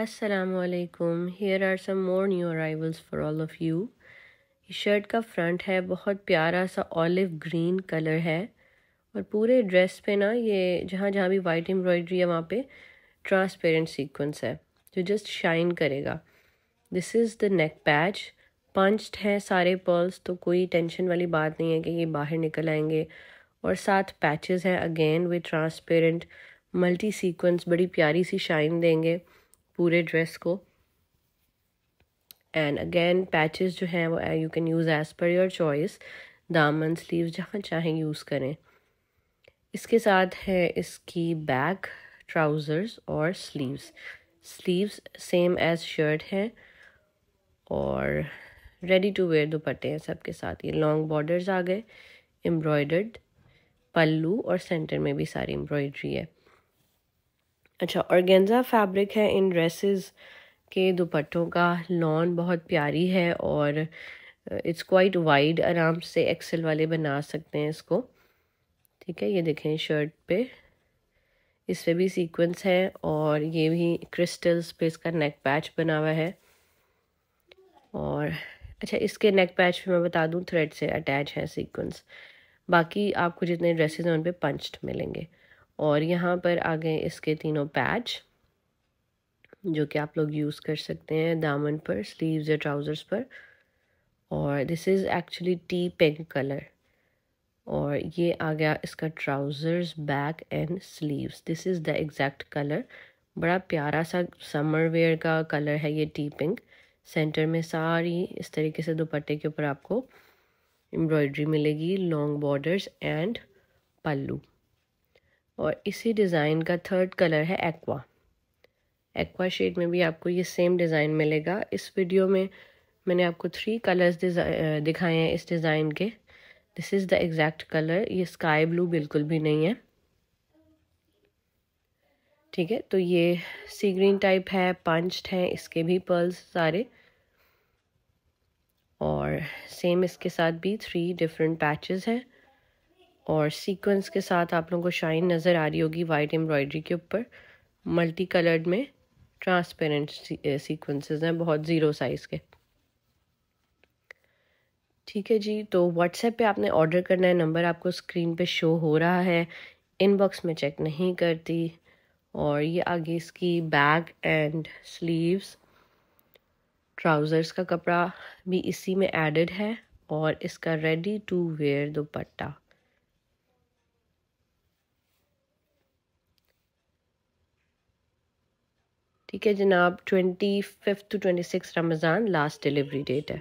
असलकुम here are some more new arrivals for all of you ये shirt का front है बहुत प्यारा सा ऑलिव ग्रीन कलर है और पूरे ड्रेस पे ना ये जहाँ जहाँ भी वाइट एम्ब्रॉयडरी है वहाँ पे ट्रांसपेरेंट सीक्वेंस है जो जस्ट शाइन करेगा this is the neck patch punched हैं सारे पर्ल्स तो कोई टेंशन वाली बात नहीं है कि ये बाहर निकल आएंगे और साथ पैचेस हैं अगेन वे ट्रांसपेरेंट मल्टी सीक्वेंस बड़ी प्यारी सी शाइन देंगे पूरे ड्रेस को एंड अगेन पैचेस जो हैं वो you can use as per your choice दामन स्लीव जहाँ चाहें यूज़ करें इसके साथ है इसकी बैक ट्राउज़र्स और sleeves sleeves same as shirt है और रेडी टू वेयर दुपट्टे हैं सबके साथ ये लॉन्ग बॉर्डर्स आ गए एम्ब्रॉयडर्ड पल्लू और सेंटर में भी सारी एम्ब्रॉयड्री है अच्छा ऑर्गेन्जा फैब्रिक है इन ड्रेसेस के दुपट्टों का लॉन बहुत प्यारी है और इट्स क्वाइट वाइड आराम से एक्सेल वाले बना सकते हैं इसको ठीक है ये देखें शर्ट पे इस पर भी सीक्वेंस है और ये भी क्रिस्टल्स पे इसका नेक पैच बना हुआ है और अच्छा इसके नेक पैच पे मैं बता दूँ थ्रेड से अटैच है सीक्वेंस बाकी आपको जितने ड्रेसेस हैं उन पर पंचड मिलेंगे और यहाँ पर आ गए इसके तीनों पैच जो कि आप लोग यूज़ कर सकते हैं दामन पर स्लीव्स या ट्राउज़र्स पर और this is actually tea pink colour और ये आ गया इसका trousers back and sleeves this is the exact colour बड़ा प्यारा सा समर वेयर का कलर है ये टी पिंक सेंटर में सारी इस तरीके से दुपट्टे के ऊपर आपको एम्ब्रॉयड्री मिलेगी लॉन्ग बॉर्डर्स एंड पल्लू और इसी डिज़ाइन का थर्ड कलर है एक्वा एक्वा शेड में भी आपको ये सेम डिज़ाइन मिलेगा इस वीडियो में मैंने आपको थ्री कलर्स दिखाए हैं इस डिज़ाइन के this is the exact colour ये स्काई ब्लू बिल्कुल भी नहीं है ठीक है तो ये सी ग्रीन टाइप है पंच्ड हैं इसके भी पर्ल्स सारे और सेम इसके साथ भी थ्री डिफरेंट पैचेस हैं और सीक्वेंस के साथ आप लोगों को शाइन नज़र आ रही होगी वाइट एम्ब्रॉयडरी के ऊपर मल्टी कलर्ड में ट्रांसपेरेंट सीक्वेंसेस eh, हैं बहुत ज़ीरो साइज़ के ठीक है जी तो व्हाट्सएप पे आपने ऑर्डर करना है नंबर आपको स्क्रीन पे शो हो रहा है इनबॉक्स में चेक नहीं करती और ये आगे इसकी बैग एंड स्लीव्स ट्राउज़र्स का कपड़ा भी इसी में एडेड है और इसका रेडी टू वेयर दुपट्टा ठीक है जनाब twenty fifth to twenty six Ramzan last delivery date है